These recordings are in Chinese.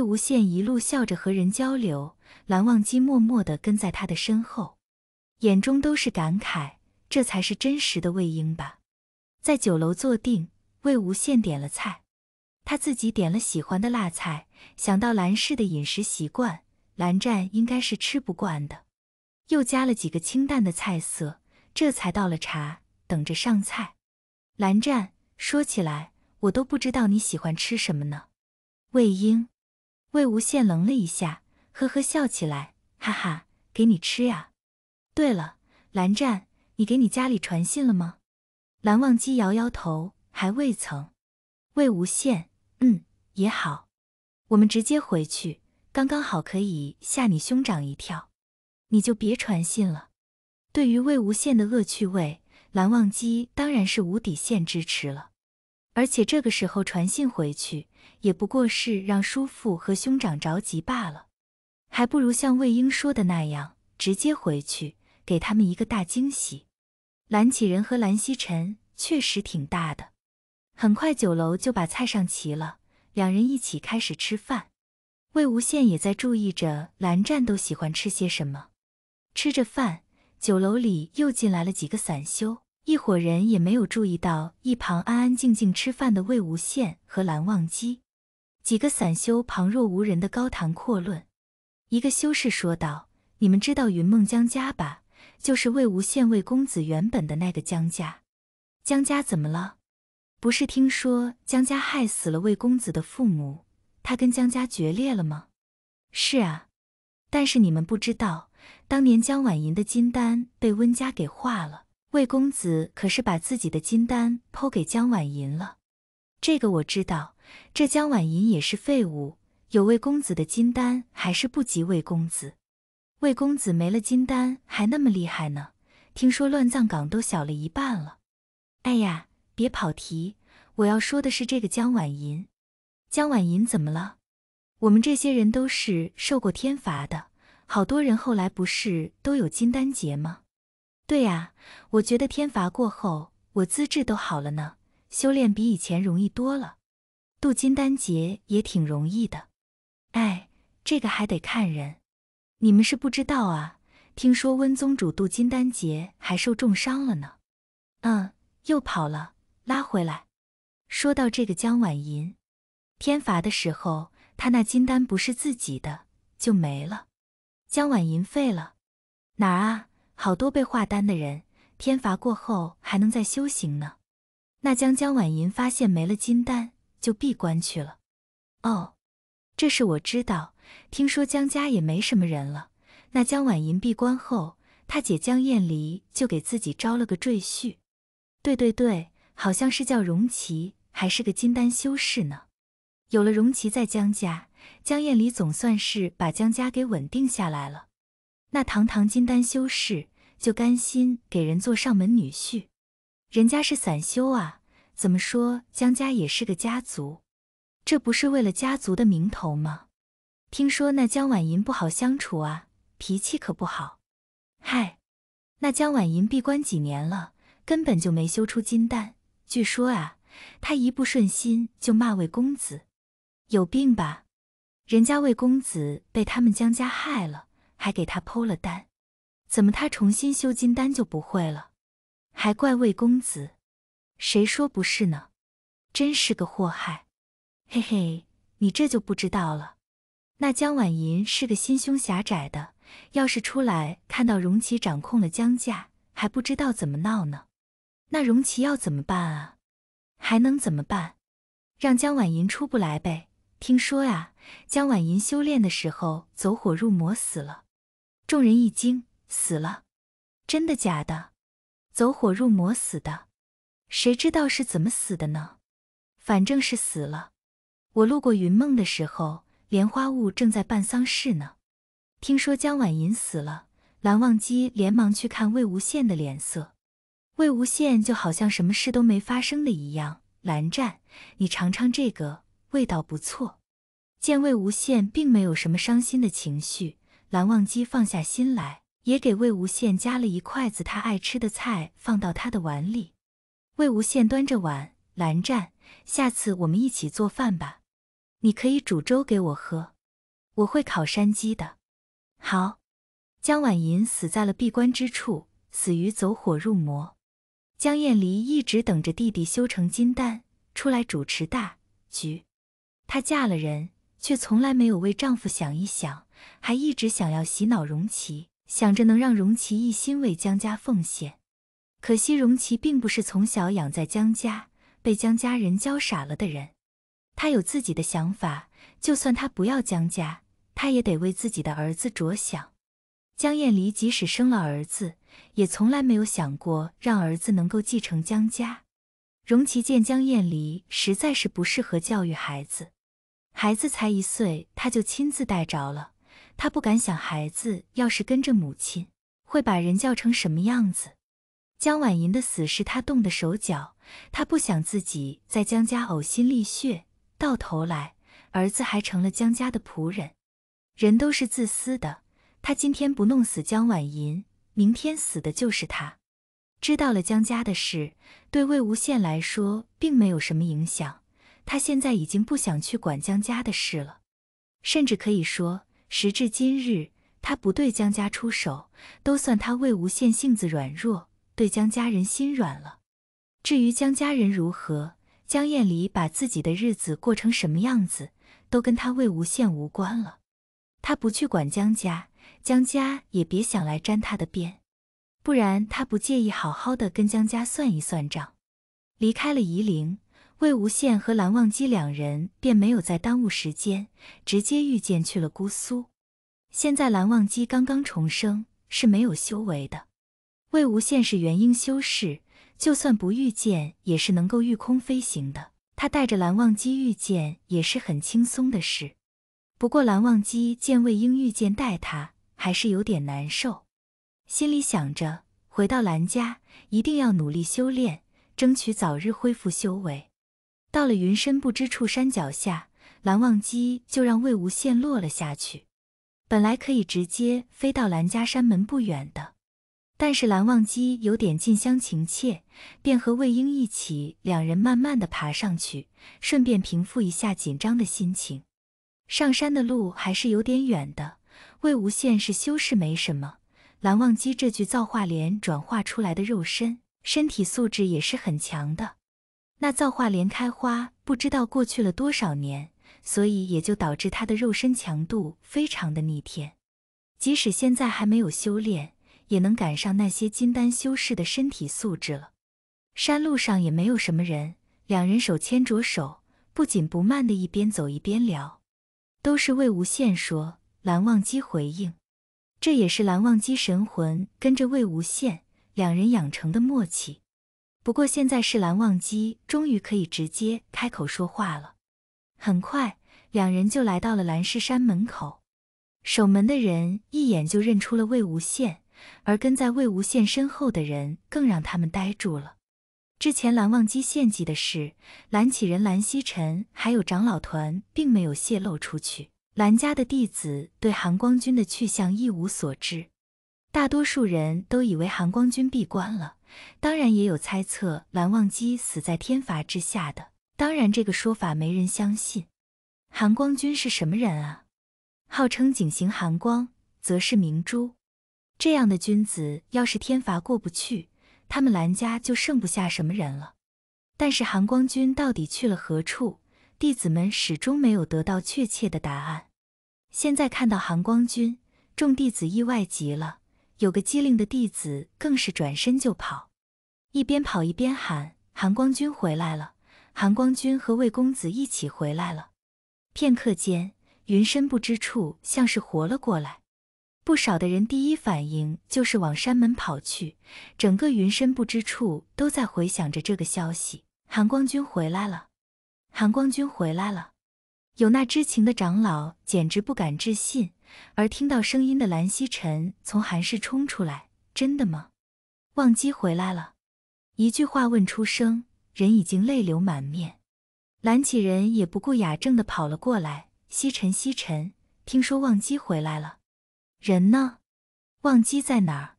魏无羡一路笑着和人交流，蓝忘机默默地跟在他的身后，眼中都是感慨。这才是真实的魏婴吧？在酒楼坐定，魏无羡点了菜，他自己点了喜欢的辣菜。想到蓝氏的饮食习惯，蓝湛应该是吃不惯的，又加了几个清淡的菜色，这才倒了茶，等着上菜。蓝湛说起来，我都不知道你喜欢吃什么呢，魏婴。魏无羡愣了一下，呵呵笑起来，哈哈，给你吃呀。对了，蓝湛，你给你家里传信了吗？蓝忘机摇摇头，还未曾。魏无羡，嗯，也好，我们直接回去，刚刚好可以吓你兄长一跳。你就别传信了。对于魏无羡的恶趣味，蓝忘机当然是无底线支持了。而且这个时候传信回去，也不过是让叔父和兄长着急罢了，还不如像魏婴说的那样，直接回去给他们一个大惊喜。蓝启仁和蓝曦臣确实挺大的，很快酒楼就把菜上齐了，两人一起开始吃饭。魏无羡也在注意着蓝湛都喜欢吃些什么。吃着饭，酒楼里又进来了几个散修。一伙人也没有注意到一旁安安静静吃饭的魏无羡和蓝忘机，几个散修旁若无人的高谈阔论。一个修士说道：“你们知道云梦江家吧？就是魏无羡魏公子原本的那个江家。江家怎么了？不是听说江家害死了魏公子的父母，他跟江家决裂了吗？是啊，但是你们不知道，当年江婉莹的金丹被温家给化了。”魏公子可是把自己的金丹剖给江婉银了，这个我知道。这江婉银也是废物，有魏公子的金丹还是不及魏公子。魏公子没了金丹还那么厉害呢，听说乱葬岗都小了一半了。哎呀，别跑题，我要说的是这个江婉银。江婉银怎么了？我们这些人都是受过天罚的，好多人后来不是都有金丹劫吗？对呀，我觉得天罚过后，我资质都好了呢，修炼比以前容易多了，渡金丹劫也挺容易的。哎，这个还得看人，你们是不知道啊，听说温宗主渡金丹劫还受重伤了呢。嗯，又跑了，拉回来。说到这个江婉银，天罚的时候，他那金丹不是自己的就没了，江婉银废了，哪儿啊？好多被化丹的人，天罚过后还能再修行呢。那江江婉银发现没了金丹，就闭关去了。哦，这事我知道。听说江家也没什么人了。那江婉银闭关后，他姐江艳离就给自己招了个赘婿。对对对，好像是叫荣琪，还是个金丹修士呢。有了荣琪在江家，江艳离总算是把江家给稳定下来了。那堂堂金丹修士。就甘心给人做上门女婿，人家是散修啊，怎么说江家也是个家族，这不是为了家族的名头吗？听说那江婉银不好相处啊，脾气可不好。嗨，那江婉银闭关几年了，根本就没修出金丹。据说啊，他一不顺心就骂魏公子，有病吧？人家魏公子被他们江家害了，还给他剖了丹。怎么他重新修金丹就不会了？还怪魏公子，谁说不是呢？真是个祸害！嘿嘿，你这就不知道了。那江婉银是个心胸狭窄的，要是出来看到容齐掌控了江家，还不知道怎么闹呢。那容齐要怎么办啊？还能怎么办？让江婉银出不来呗。听说啊，江婉银修炼的时候走火入魔死了。众人一惊。死了，真的假的？走火入魔死的，谁知道是怎么死的呢？反正是死了。我路过云梦的时候，莲花坞正在办丧事呢。听说江婉吟死了，蓝忘机连忙去看魏无羡的脸色。魏无羡就好像什么事都没发生的一样。蓝湛，你尝尝这个，味道不错。见魏无羡并没有什么伤心的情绪，蓝忘机放下心来。也给魏无羡夹了一筷子他爱吃的菜放到他的碗里。魏无羡端着碗，蓝湛，下次我们一起做饭吧。你可以煮粥给我喝，我会烤山鸡的。好。江婉吟死在了闭关之处，死于走火入魔。江厌离一直等着弟弟修成金丹出来主持大局。她嫁了人，却从来没有为丈夫想一想，还一直想要洗脑容齐。想着能让荣奇一心为江家奉献，可惜荣奇并不是从小养在江家、被江家人教傻了的人，他有自己的想法。就算他不要江家，他也得为自己的儿子着想。江艳离即使生了儿子，也从来没有想过让儿子能够继承江家。荣奇见江艳离实在是不适合教育孩子，孩子才一岁，他就亲自带着了。他不敢想，孩子要是跟着母亲，会把人教成什么样子。江婉莹的死是他动的手脚，他不想自己在江家呕心沥血，到头来儿子还成了江家的仆人。人都是自私的，他今天不弄死江婉莹，明天死的就是他。知道了江家的事，对魏无羡来说并没有什么影响，他现在已经不想去管江家的事了，甚至可以说。时至今日，他不对江家出手，都算他魏无羡性子软弱，对江家人心软了。至于江家人如何，江厌离把自己的日子过成什么样子，都跟他魏无羡无关了。他不去管江家，江家也别想来沾他的边。不然，他不介意好好的跟江家算一算账。离开了夷陵。魏无羡和蓝忘机两人便没有再耽误时间，直接御剑去了姑苏。现在蓝忘机刚刚重生，是没有修为的。魏无羡是元婴修士，就算不御剑，也是能够御空飞行的。他带着蓝忘机御剑也是很轻松的事。不过蓝忘机见魏婴御剑带他，还是有点难受，心里想着回到蓝家，一定要努力修炼，争取早日恢复修为。到了云深不知处山脚下，蓝忘机就让魏无羡落了下去。本来可以直接飞到蓝家山门不远的，但是蓝忘机有点近乡情怯，便和魏婴一起，两人慢慢的爬上去，顺便平复一下紧张的心情。上山的路还是有点远的。魏无羡是修士，没什么，蓝忘机这具造化莲转化出来的肉身，身体素质也是很强的。那造化莲开花，不知道过去了多少年，所以也就导致他的肉身强度非常的逆天，即使现在还没有修炼，也能赶上那些金丹修士的身体素质了。山路上也没有什么人，两人手牵着手，不紧不慢的一边走一边聊，都是魏无羡说，蓝忘机回应，这也是蓝忘机神魂跟着魏无羡两人养成的默契。不过现在是蓝忘机，终于可以直接开口说话了。很快，两人就来到了蓝氏山门口。守门的人一眼就认出了魏无羡，而跟在魏无羡身后的人更让他们呆住了。之前蓝忘机献祭的事，蓝启人、蓝曦臣还有长老团并没有泄露出去，蓝家的弟子对韩光君的去向一无所知。大多数人都以为韩光君闭关了，当然也有猜测蓝忘机死在天罚之下的。当然，这个说法没人相信。韩光君是什么人啊？号称警行含光则是明珠，这样的君子，要是天罚过不去，他们蓝家就剩不下什么人了。但是韩光君到底去了何处，弟子们始终没有得到确切的答案。现在看到韩光君，众弟子意外极了。有个机灵的弟子更是转身就跑，一边跑一边喊：“韩光君回来了！韩光君和魏公子一起回来了！”片刻间，云深不知处像是活了过来。不少的人第一反应就是往山门跑去，整个云深不知处都在回想着这个消息：“韩光君回来了！韩光君回来了！”有那知情的长老简直不敢置信。而听到声音的蓝曦臣从寒室冲出来，真的吗？忘机回来了！一句话问出声，人已经泪流满面。蓝启仁也不顾雅正的跑了过来，曦臣，曦臣，听说忘机回来了，人呢？忘机在哪儿？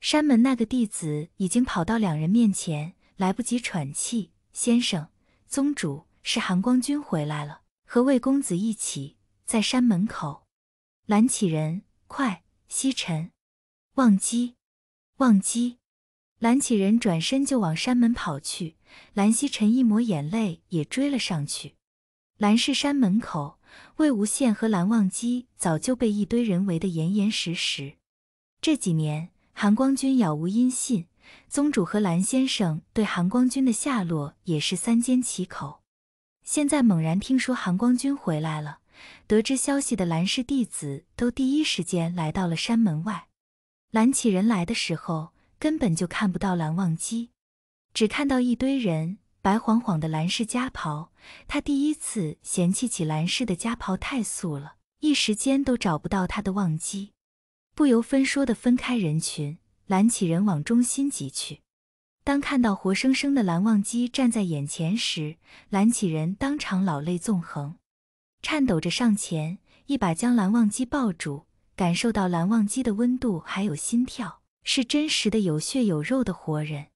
山门那个弟子已经跑到两人面前，来不及喘气。先生，宗主是韩光君回来了，和魏公子一起在山门口。蓝启仁，快！西沉，忘机，忘机！蓝启仁转身就往山门跑去，蓝曦臣一抹眼泪也追了上去。蓝氏山门口，魏无羡和蓝忘机早就被一堆人围得严严实实。这几年，韩光君杳无音信，宗主和蓝先生对韩光君的下落也是三缄其口。现在猛然听说韩光君回来了。得知消息的蓝氏弟子都第一时间来到了山门外，蓝起人来的时候根本就看不到蓝忘机，只看到一堆人白晃晃的蓝氏家袍。他第一次嫌弃起蓝氏的家袍太素了，一时间都找不到他的忘机，不由分说的分开人群，蓝起人往中心挤去。当看到活生生的蓝忘机站在眼前时，蓝起人当场老泪纵横。颤抖着上前，一把将蓝忘机抱住，感受到蓝忘机的温度，还有心跳，是真实的，有血有肉的活人。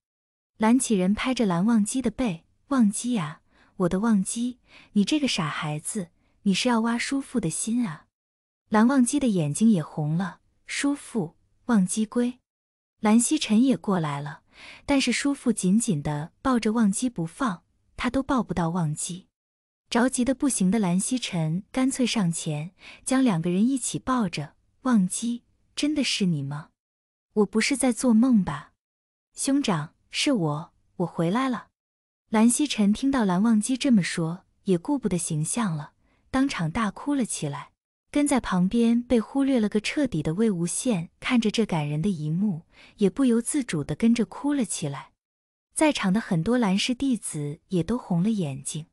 蓝启仁拍着蓝忘机的背：“忘机啊，我的忘机，你这个傻孩子，你是要挖叔父的心啊？”蓝忘机的眼睛也红了：“叔父，忘机归。”蓝曦臣也过来了，但是叔父紧紧的抱着忘机不放，他都抱不到忘机。着急的不行的蓝曦臣干脆上前将两个人一起抱着。忘机，真的是你吗？我不是在做梦吧？兄长，是我，我回来了。蓝曦臣听到蓝忘机这么说，也顾不得形象了，当场大哭了起来。跟在旁边被忽略了个彻底的魏无羡看着这感人的一幕，也不由自主的跟着哭了起来。在场的很多蓝氏弟子也都红了眼睛。